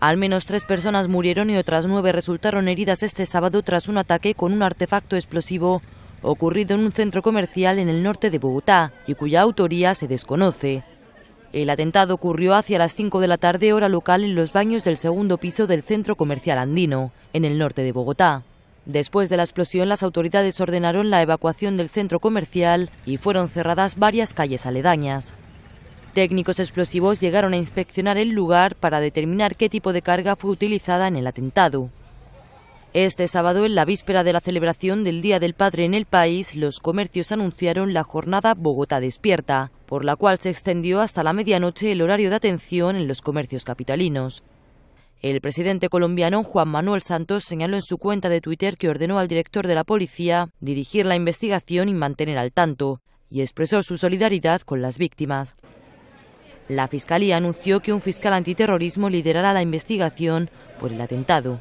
Al menos tres personas murieron y otras nueve resultaron heridas este sábado tras un ataque con un artefacto explosivo ocurrido en un centro comercial en el norte de Bogotá y cuya autoría se desconoce. El atentado ocurrió hacia las 5 de la tarde hora local en los baños del segundo piso del centro comercial andino, en el norte de Bogotá. Después de la explosión, las autoridades ordenaron la evacuación del centro comercial y fueron cerradas varias calles aledañas. Técnicos explosivos llegaron a inspeccionar el lugar para determinar qué tipo de carga fue utilizada en el atentado. Este sábado, en la víspera de la celebración del Día del Padre en el país, los comercios anunciaron la jornada Bogotá Despierta, por la cual se extendió hasta la medianoche el horario de atención en los comercios capitalinos. El presidente colombiano Juan Manuel Santos señaló en su cuenta de Twitter que ordenó al director de la policía dirigir la investigación y mantener al tanto, y expresó su solidaridad con las víctimas. La Fiscalía anunció que un fiscal antiterrorismo liderará la investigación por el atentado.